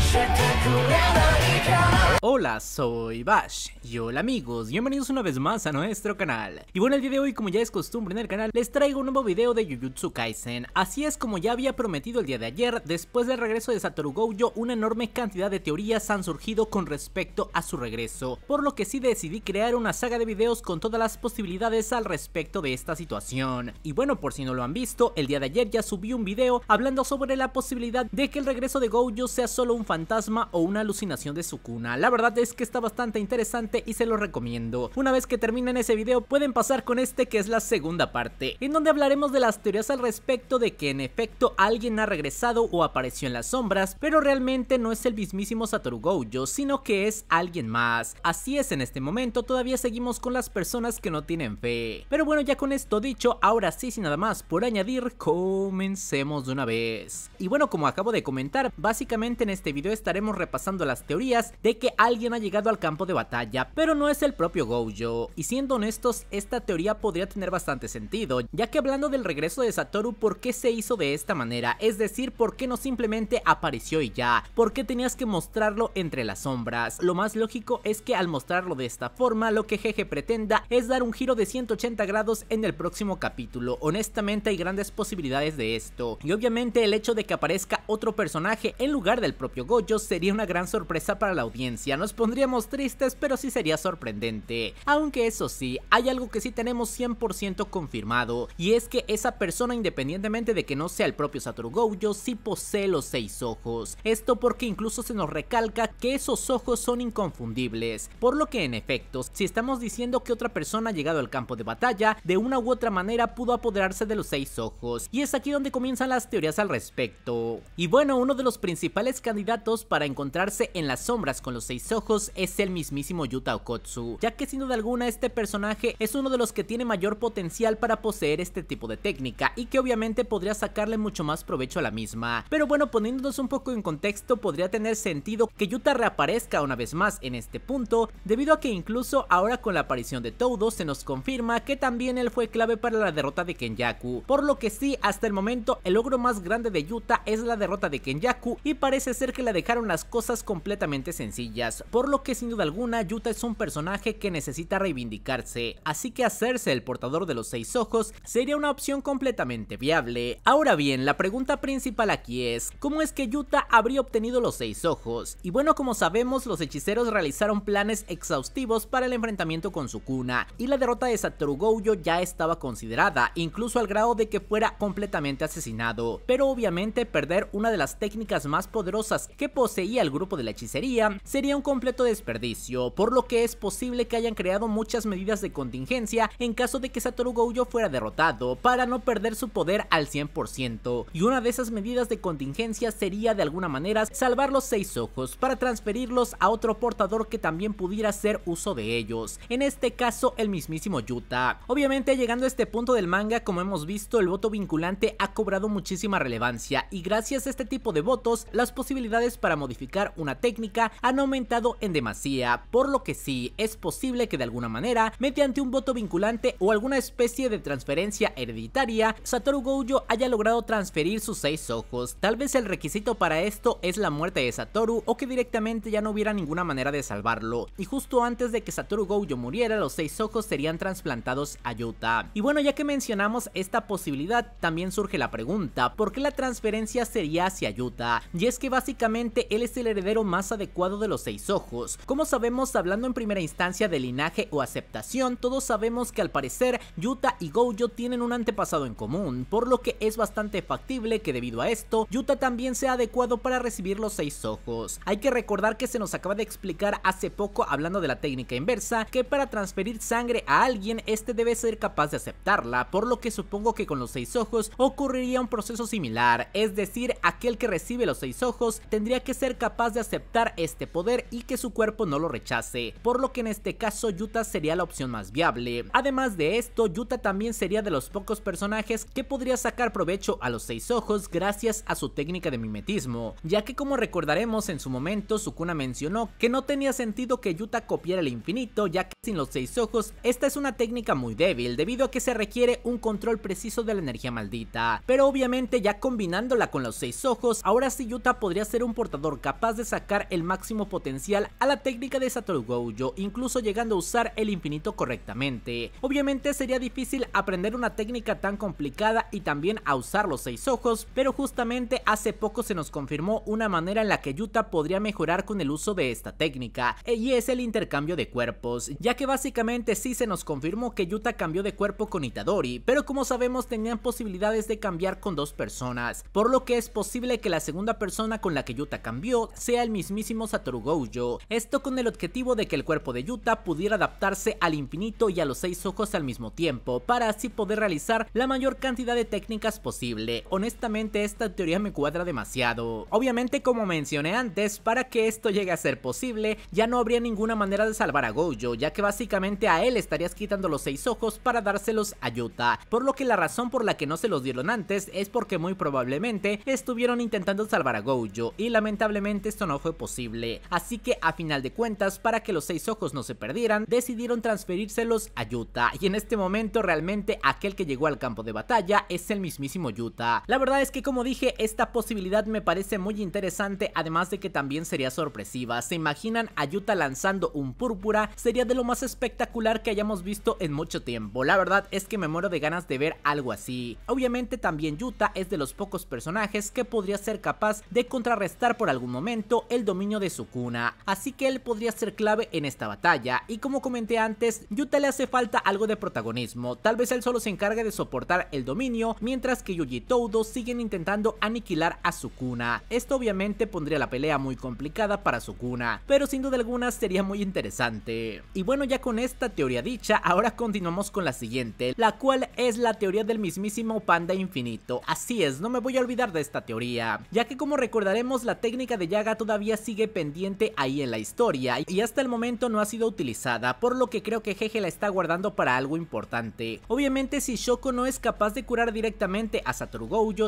spectacular. Hola, soy Bash y hola amigos, bienvenidos una vez más a nuestro canal. Y bueno, el día de hoy, como ya es costumbre en el canal, les traigo un nuevo video de Jujutsu Kaisen. Así es como ya había prometido el día de ayer, después del regreso de Satoru Gojo, una enorme cantidad de teorías han surgido con respecto a su regreso, por lo que sí decidí crear una saga de videos con todas las posibilidades al respecto de esta situación. Y bueno, por si no lo han visto, el día de ayer ya subí un video hablando sobre la posibilidad de que el regreso de Gojo sea solo un fantasma o una alucinación de su cuna verdad es que está bastante interesante y se lo recomiendo. Una vez que terminen ese video pueden pasar con este que es la segunda parte, en donde hablaremos de las teorías al respecto de que en efecto alguien ha regresado o apareció en las sombras, pero realmente no es el mismísimo Satoru Gojo, sino que es alguien más. Así es, en este momento todavía seguimos con las personas que no tienen fe. Pero bueno, ya con esto dicho, ahora sí sin nada más por añadir, comencemos de una vez. Y bueno, como acabo de comentar, básicamente en este video estaremos repasando las teorías de que alguien ha llegado al campo de batalla, pero no es el propio Gojo. Y siendo honestos, esta teoría podría tener bastante sentido, ya que hablando del regreso de Satoru, ¿por qué se hizo de esta manera? Es decir, ¿por qué no simplemente apareció y ya? ¿Por qué tenías que mostrarlo entre las sombras? Lo más lógico es que al mostrarlo de esta forma, lo que Jeje pretenda es dar un giro de 180 grados en el próximo capítulo. Honestamente hay grandes posibilidades de esto. Y obviamente el hecho de que aparezca otro personaje en lugar del propio Gojo sería una gran sorpresa para la audiencia ya nos pondríamos tristes, pero sí sería sorprendente. Aunque eso sí, hay algo que sí tenemos 100% confirmado, y es que esa persona, independientemente de que no sea el propio Satoru sí posee los seis ojos. Esto porque incluso se nos recalca que esos ojos son inconfundibles, por lo que en efecto, si estamos diciendo que otra persona ha llegado al campo de batalla, de una u otra manera pudo apoderarse de los seis ojos, y es aquí donde comienzan las teorías al respecto. Y bueno, uno de los principales candidatos para encontrarse en las sombras con los seis ojos es el mismísimo Yuta Okotsu, ya que sin duda alguna este personaje es uno de los que tiene mayor potencial para poseer este tipo de técnica y que obviamente podría sacarle mucho más provecho a la misma. Pero bueno, poniéndonos un poco en contexto, podría tener sentido que Yuta reaparezca una vez más en este punto, debido a que incluso ahora con la aparición de Todo se nos confirma que también él fue clave para la derrota de Kenyaku, por lo que sí, hasta el momento el logro más grande de Yuta es la derrota de Kenyaku y parece ser que la dejaron las cosas completamente sencillas por lo que sin duda alguna Yuta es un personaje que necesita reivindicarse, así que hacerse el portador de los seis ojos sería una opción completamente viable. Ahora bien, la pregunta principal aquí es, ¿cómo es que Yuta habría obtenido los seis ojos? Y bueno, como sabemos, los hechiceros realizaron planes exhaustivos para el enfrentamiento con Sukuna, y la derrota de Satoru Gojo ya estaba considerada, incluso al grado de que fuera completamente asesinado, pero obviamente perder una de las técnicas más poderosas que poseía el grupo de la hechicería sería un completo desperdicio, por lo que es posible que hayan creado muchas medidas de contingencia en caso de que Satoru Gojo fuera derrotado, para no perder su poder al 100%, y una de esas medidas de contingencia sería de alguna manera salvar los seis ojos para transferirlos a otro portador que también pudiera hacer uso de ellos, en este caso el mismísimo Yuta. Obviamente llegando a este punto del manga, como hemos visto, el voto vinculante ha cobrado muchísima relevancia, y gracias a este tipo de votos, las posibilidades para modificar una técnica han aumentado en demasía, por lo que sí es posible que de alguna manera, mediante un voto vinculante o alguna especie de transferencia hereditaria, Satoru Gojo haya logrado transferir sus seis ojos. Tal vez el requisito para esto es la muerte de Satoru o que directamente ya no hubiera ninguna manera de salvarlo. Y justo antes de que Satoru Gojo muriera, los seis ojos serían trasplantados a Yuta. Y bueno, ya que mencionamos esta posibilidad, también surge la pregunta, ¿por qué la transferencia sería hacia Yuta? Y es que básicamente él es el heredero más adecuado de los seis ojos. Como sabemos, hablando en primera instancia de linaje o aceptación, todos sabemos que al parecer Yuta y Gojo tienen un antepasado en común, por lo que es bastante factible que debido a esto, Yuta también sea adecuado para recibir los seis ojos. Hay que recordar que se nos acaba de explicar hace poco hablando de la técnica inversa, que para transferir sangre a alguien, este debe ser capaz de aceptarla, por lo que supongo que con los seis ojos ocurriría un proceso similar, es decir, aquel que recibe los seis ojos tendría que ser capaz de aceptar este poder y que su cuerpo no lo rechace, por lo que en este caso Yuta sería la opción más viable. Además de esto, Yuta también sería de los pocos personajes que podría sacar provecho a los seis ojos gracias a su técnica de mimetismo, ya que como recordaremos en su momento Sukuna mencionó que no tenía sentido que Yuta copiara el infinito ya que sin los seis ojos esta es una técnica muy débil debido a que se requiere un control preciso de la energía maldita, pero obviamente ya combinándola con los seis ojos ahora sí Yuta podría ser un portador capaz de sacar el máximo potencial a la técnica de Satoru Gojo, incluso llegando a usar el infinito correctamente. Obviamente sería difícil aprender una técnica tan complicada y también a usar los seis ojos, pero justamente hace poco se nos confirmó una manera en la que Yuta podría mejorar con el uso de esta técnica, e, y es el intercambio de cuerpos, ya que básicamente sí se nos confirmó que Yuta cambió de cuerpo con Itadori, pero como sabemos tenían posibilidades de cambiar con dos personas, por lo que es posible que la segunda persona con la que Yuta cambió sea el mismísimo Satoru Gojo, esto con el objetivo de que el cuerpo de Yuta pudiera adaptarse al infinito y a los seis ojos al mismo tiempo, para así poder realizar la mayor cantidad de técnicas posible. Honestamente esta teoría me cuadra demasiado. Obviamente como mencioné antes, para que esto llegue a ser posible, ya no habría ninguna manera de salvar a Gojo, ya que básicamente a él estarías quitando los seis ojos para dárselos a Yuta, por lo que la razón por la que no se los dieron antes es porque muy probablemente estuvieron intentando salvar a Gojo y lamentablemente esto no fue posible así que a final de cuentas, para que los seis ojos no se perdieran, decidieron transferírselos a Yuta, y en este momento realmente aquel que llegó al campo de batalla es el mismísimo Yuta. La verdad es que como dije, esta posibilidad me parece muy interesante, además de que también sería sorpresiva. ¿Se imaginan a Yuta lanzando un púrpura? Sería de lo más espectacular que hayamos visto en mucho tiempo. La verdad es que me muero de ganas de ver algo así. Obviamente también Yuta es de los pocos personajes que podría ser capaz de contrarrestar por algún momento el dominio de Sukuna así que él podría ser clave en esta batalla y como comenté antes, Yuta le hace falta algo de protagonismo, tal vez él solo se encargue de soportar el dominio, mientras que Yuji y Toudo siguen intentando aniquilar a Sukuna, esto obviamente pondría la pelea muy complicada para Sukuna, pero sin duda alguna sería muy interesante. Y bueno ya con esta teoría dicha, ahora continuamos con la siguiente, la cual es la teoría del mismísimo Panda Infinito, así es, no me voy a olvidar de esta teoría, ya que como recordaremos la técnica de Yaga todavía sigue pendiente ahí en la historia y hasta el momento no ha sido utilizada, por lo que creo que Jeje la está guardando para algo importante. Obviamente si Shoko no es capaz de curar directamente a Satoru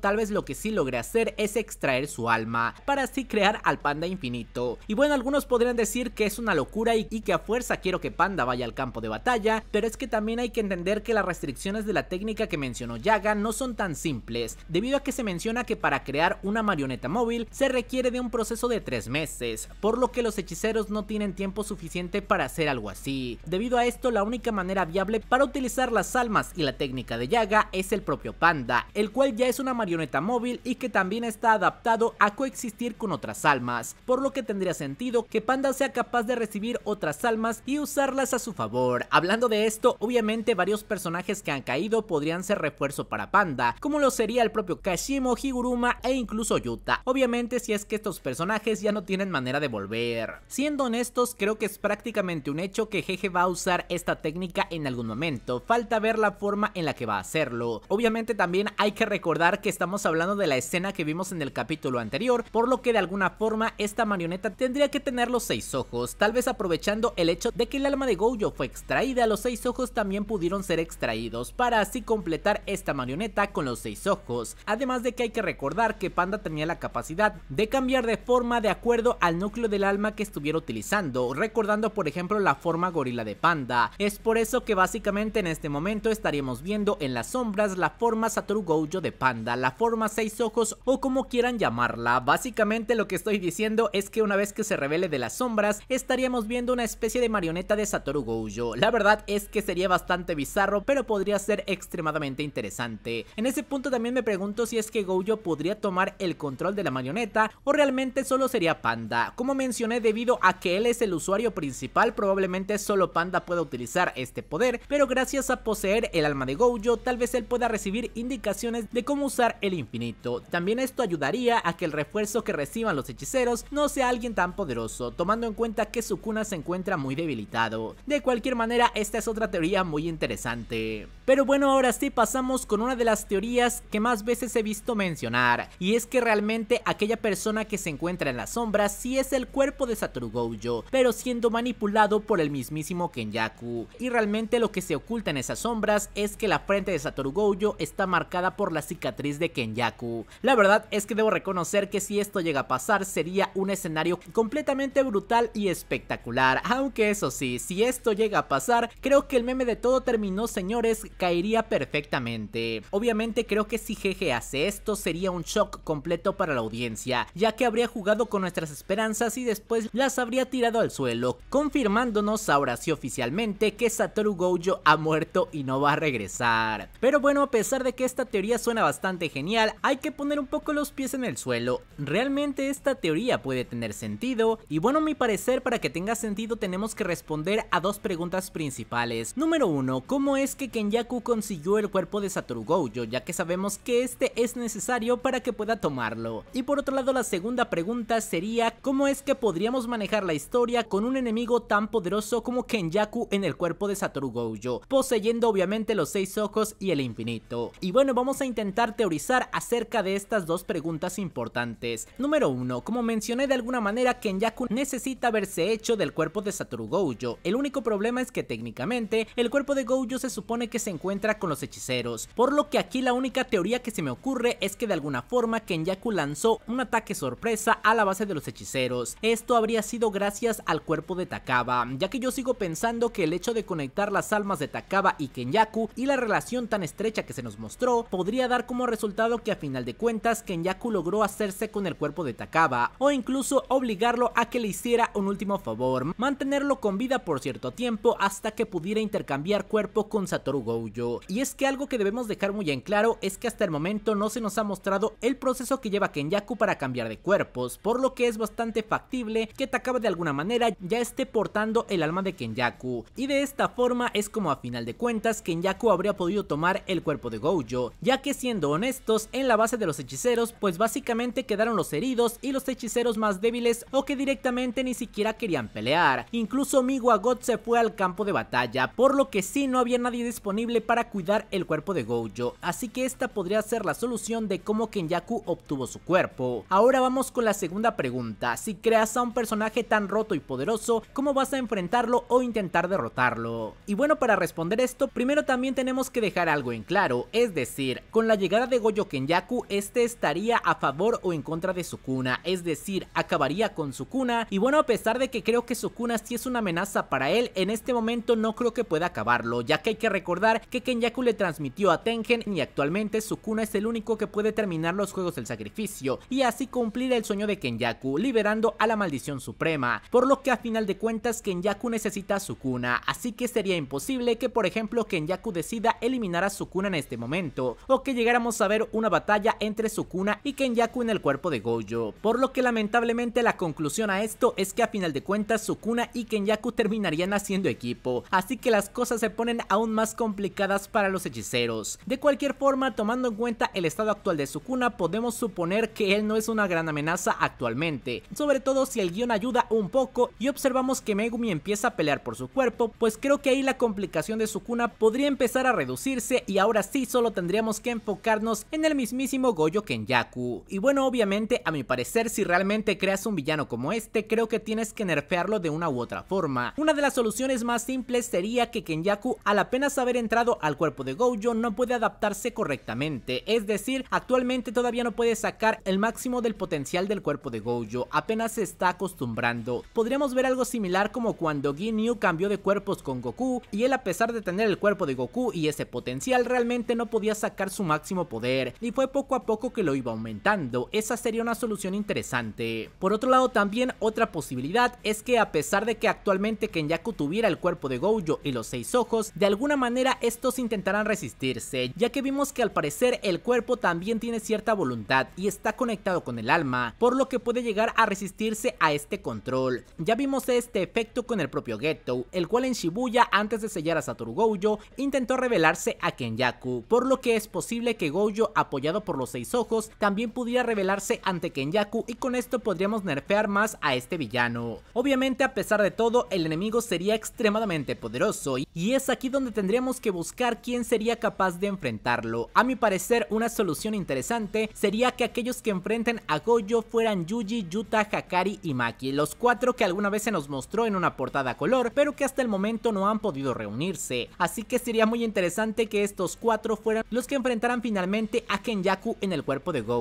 tal vez lo que sí logre hacer es extraer su alma, para así crear al Panda Infinito. Y bueno, algunos podrían decir que es una locura y, que a fuerza quiero que Panda vaya al campo de batalla, pero es que también hay que entender que las restricciones de la técnica que mencionó Yaga no son tan simples, debido a que se menciona que para crear una marioneta móvil se requiere de un proceso de 3 meses, lo que los hechiceros no tienen tiempo suficiente para hacer algo así. Debido a esto, la única manera viable para utilizar las almas y la técnica de Yaga es el propio Panda, el cual ya es una marioneta móvil y que también está adaptado a coexistir con otras almas, por lo que tendría sentido que Panda sea capaz de recibir otras almas y usarlas a su favor. Hablando de esto, obviamente varios personajes que han caído podrían ser refuerzo para Panda, como lo sería el propio Kashimo, Higuruma e incluso Yuta. Obviamente si es que estos personajes ya no tienen manera de volver ver Siendo honestos, creo que es prácticamente un hecho que Jeje va a usar esta técnica en algún momento, falta ver la forma en la que va a hacerlo. Obviamente también hay que recordar que estamos hablando de la escena que vimos en el capítulo anterior, por lo que de alguna forma esta marioneta tendría que tener los seis ojos, tal vez aprovechando el hecho de que el alma de Gojo fue extraída, los seis ojos también pudieron ser extraídos, para así completar esta marioneta con los seis ojos. Además de que hay que recordar que Panda tenía la capacidad de cambiar de forma de acuerdo al núcleo de alma que estuviera utilizando, recordando por ejemplo la forma gorila de panda. Es por eso que básicamente en este momento estaríamos viendo en las sombras la forma Satoru Gojo de panda, la forma seis ojos o como quieran llamarla. Básicamente lo que estoy diciendo es que una vez que se revele de las sombras estaríamos viendo una especie de marioneta de Satoru Gojo. La verdad es que sería bastante bizarro pero podría ser extremadamente interesante. En ese punto también me pregunto si es que Gojo podría tomar el control de la marioneta o realmente solo sería panda. Como debido a que él es el usuario principal, probablemente solo Panda pueda utilizar este poder, pero gracias a poseer el alma de Gojo, tal vez él pueda recibir indicaciones de cómo usar el infinito. También esto ayudaría a que el refuerzo que reciban los hechiceros no sea alguien tan poderoso, tomando en cuenta que su cuna se encuentra muy debilitado. De cualquier manera, esta es otra teoría muy interesante. Pero bueno, ahora sí pasamos con una de las teorías que más veces he visto mencionar, y es que realmente aquella persona que se encuentra en las sombras si es el cuerpo cuerpo de Satoru Gojo, pero siendo manipulado por el mismísimo Kenyaku. Y realmente lo que se oculta en esas sombras es que la frente de Satoru Gojo está marcada por la cicatriz de Kenyaku. La verdad es que debo reconocer que si esto llega a pasar sería un escenario completamente brutal y espectacular, aunque eso sí, si esto llega a pasar, creo que el meme de todo terminó señores caería perfectamente. Obviamente creo que si Jeje hace esto sería un shock completo para la audiencia, ya que habría jugado con nuestras esperanzas y después las habría tirado al suelo, confirmándonos ahora sí oficialmente que Satoru Gojo ha muerto y no va a regresar. Pero bueno, a pesar de que esta teoría suena bastante genial, hay que poner un poco los pies en el suelo. Realmente esta teoría puede tener sentido, y bueno, a mi parecer para que tenga sentido tenemos que responder a dos preguntas principales. Número uno, ¿cómo es que Kenyaku consiguió el cuerpo de Satoru Gojo, ya que sabemos que este es necesario para que pueda tomarlo? Y por otro lado, la segunda pregunta sería, ¿cómo es que podríamos manejar la historia con un enemigo tan poderoso como Kenyaku en el cuerpo de Satoru Gojo, poseyendo obviamente los seis ojos y el infinito. Y bueno, vamos a intentar teorizar acerca de estas dos preguntas importantes. Número 1. Como mencioné de alguna manera, Kenyaku necesita haberse hecho del cuerpo de Satoru Gojo. El único problema es que técnicamente el cuerpo de Gojo se supone que se encuentra con los hechiceros, por lo que aquí la única teoría que se me ocurre es que de alguna forma Kenyaku lanzó un ataque sorpresa a la base de los hechiceros, esto habría sido gracias al cuerpo de Takaba, ya que yo sigo pensando que el hecho de conectar las almas de Takaba y Kenyaku y la relación tan estrecha que se nos mostró, podría dar como resultado que a final de cuentas Kenyaku logró hacerse con el cuerpo de Takaba, o incluso obligarlo a que le hiciera un último favor, mantenerlo con vida por cierto tiempo hasta que pudiera intercambiar cuerpo con Satoru Gojo. Y es que algo que debemos dejar muy en claro es que hasta el momento no se nos ha mostrado el proceso que lleva Kenyaku para cambiar de cuerpos, por lo que es bastante factible que Takaba de alguna manera ya esté portando el alma de Kenyaku. Y de esta forma es como a final de cuentas Kenyaku habría podido tomar el cuerpo de Gojo, ya que siendo honestos, en la base de los hechiceros pues básicamente quedaron los heridos y los hechiceros más débiles o que directamente ni siquiera querían pelear. Incluso Miwa God se fue al campo de batalla, por lo que sí no había nadie disponible para cuidar el cuerpo de Gojo, así que esta podría ser la solución de cómo Kenyaku obtuvo su cuerpo. Ahora vamos con la segunda pregunta, si crea a un personaje tan roto y poderoso, cómo vas a enfrentarlo o intentar derrotarlo. Y bueno, para responder esto, primero también tenemos que dejar algo en claro, es decir, con la llegada de Goyo Kenyaku, este estaría a favor o en contra de Sukuna, es decir, acabaría con Sukuna, y bueno, a pesar de que creo que Sukuna sí es una amenaza para él, en este momento no creo que pueda acabarlo, ya que hay que recordar que Kenyaku le transmitió a Tengen y actualmente Sukuna es el único que puede terminar los Juegos del Sacrificio, y así cumplir el sueño de Kenyaku, liberando a la maldición suprema, por lo que a final de cuentas Kenyaku necesita a Sukuna, así que sería imposible que por ejemplo Kenyaku decida eliminar a Sukuna en este momento, o que llegáramos a ver una batalla entre Sukuna y Kenyaku en el cuerpo de Gojo, por lo que lamentablemente la conclusión a esto es que a final de cuentas Sukuna y Kenyaku terminarían haciendo equipo, así que las cosas se ponen aún más complicadas para los hechiceros. De cualquier forma, tomando en cuenta el estado actual de Sukuna, podemos suponer que él no es una gran amenaza actualmente, sobre todo si el guión ayuda un poco y observamos que Megumi empieza a pelear por su cuerpo, pues creo que ahí la complicación de su cuna podría empezar a reducirse y ahora sí solo tendríamos que enfocarnos en el mismísimo Gojo Kenyaku. Y bueno, obviamente a mi parecer si realmente creas un villano como este, creo que tienes que nerfearlo de una u otra forma. Una de las soluciones más simples sería que Kenyaku al apenas haber entrado al cuerpo de Gojo no puede adaptarse correctamente, es decir, actualmente todavía no puede sacar el máximo del potencial del cuerpo de Gojo, apenas se está acostumbrando. Podríamos ver algo similar como cuando Ginyu cambió de cuerpos con Goku y él a pesar de tener el cuerpo de Goku y ese potencial realmente no podía sacar su máximo poder y fue poco a poco que lo iba aumentando, esa sería una solución interesante. Por otro lado también otra posibilidad es que a pesar de que actualmente Kenyaku tuviera el cuerpo de Gojo y los seis ojos, de alguna manera estos intentarán resistirse, ya que vimos que al parecer el cuerpo también tiene cierta voluntad y está conectado con el alma, por lo que puede llegar a resistir a este control. Ya vimos este efecto con el propio Ghetto, el cual en Shibuya antes de sellar a Satoru Gojo intentó revelarse a Kenyaku, por lo que es posible que Gojo apoyado por los seis ojos también pudiera revelarse ante Kenyaku y con esto podríamos nerfear más a este villano. Obviamente a pesar de todo el enemigo sería extremadamente poderoso y es aquí donde tendríamos que buscar quién sería capaz de enfrentarlo. A mi parecer una solución interesante sería que aquellos que enfrenten a Gojo fueran Yuji, Yuta, Hakai y Maki, los cuatro que alguna vez se nos mostró en una portada color, pero que hasta el momento no han podido reunirse. Así que sería muy interesante que estos cuatro fueran los que enfrentaran finalmente a Kenyaku en el cuerpo de Gojo.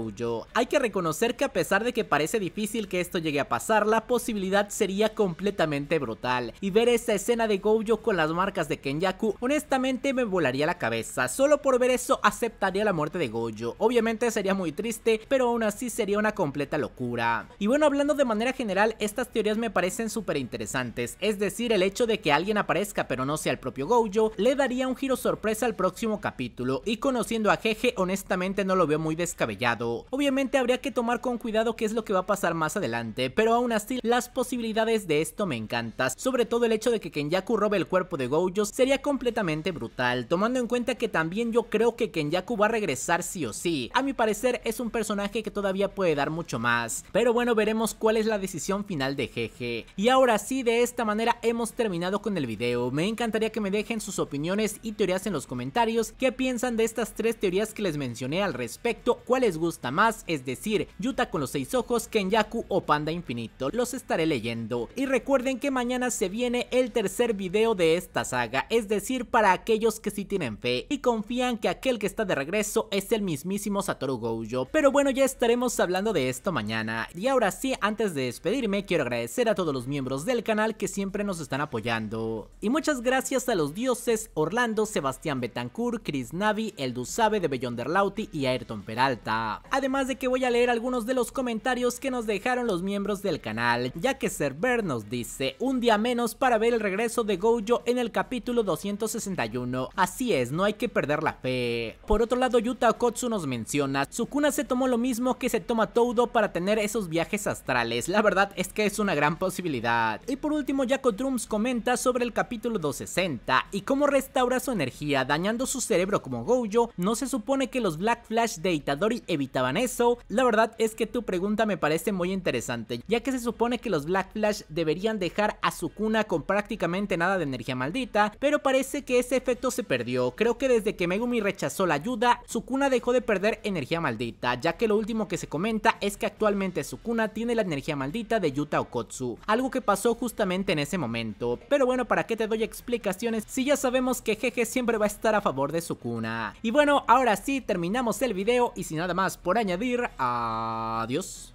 Hay que reconocer que a pesar de que parece difícil que esto llegue a pasar, la posibilidad sería completamente brutal. Y ver esa escena de Gojo con las marcas de Kenyaku, honestamente me volaría la cabeza. Solo por ver eso aceptaría la muerte de Gojo. Obviamente sería muy triste, pero aún así sería una completa locura. Y bueno, hablando de manera general estas teorías me parecen súper interesantes, es decir, el hecho de que alguien aparezca pero no sea el propio Gojo, le daría un giro sorpresa al próximo capítulo, y conociendo a Jeje honestamente no lo veo muy descabellado. Obviamente habría que tomar con cuidado qué es lo que va a pasar más adelante, pero aún así las posibilidades de esto me encantan, sobre todo el hecho de que Kenyaku robe el cuerpo de Gojo sería completamente brutal, tomando en cuenta que también yo creo que Kenyaku va a regresar sí o sí, a mi parecer es un personaje que todavía puede dar mucho más, pero bueno veremos cuál es la decisión final de jeje. Y ahora sí, de esta manera hemos terminado con el video. Me encantaría que me dejen sus opiniones y teorías en los comentarios. ¿Qué piensan de estas tres teorías que les mencioné al respecto? ¿Cuál les gusta más? Es decir, Yuta con los seis ojos, Kenyaku o Panda Infinito. Los estaré leyendo. Y recuerden que mañana se viene el tercer video de esta saga. Es decir, para aquellos que sí tienen fe y confían que aquel que está de regreso es el mismísimo Satoru Gojo. Pero bueno, ya estaremos hablando de esto mañana. Y ahora sí, antes de despedirme, quiero agradecer a todos los miembros del canal que siempre nos están apoyando. Y muchas gracias a los dioses Orlando, Sebastián Betancourt, Chris Navi, Eldu Sabe de Lauti y Ayrton Peralta. Además de que voy a leer algunos de los comentarios que nos dejaron los miembros del canal, ya que Cerber nos dice, un día menos para ver el regreso de Gojo en el capítulo 261. Así es, no hay que perder la fe. Por otro lado, Yuta Okotsu nos menciona, Sukuna se tomó lo mismo que se toma todo para tener esos viajes astrales pues, la verdad es que es una gran posibilidad. Y por último, Yako Drums comenta sobre el capítulo 260 y cómo restaura su energía dañando su cerebro como Gojo, no se supone que los Black Flash de Itadori evitaban eso, la verdad es que tu pregunta me parece muy interesante, ya que se supone que los Black Flash deberían dejar a Sukuna con prácticamente nada de energía maldita, pero parece que ese efecto se perdió, creo que desde que Megumi rechazó la ayuda, Sukuna dejó de perder energía maldita, ya que lo último que se comenta es que actualmente Sukuna tiene la energía maldita de Yuta Okotsu, algo que pasó justamente en ese momento. Pero bueno, ¿para qué te doy explicaciones si ya sabemos que Jeje siempre va a estar a favor de su cuna? Y bueno, ahora sí terminamos el video y sin nada más por añadir, adiós.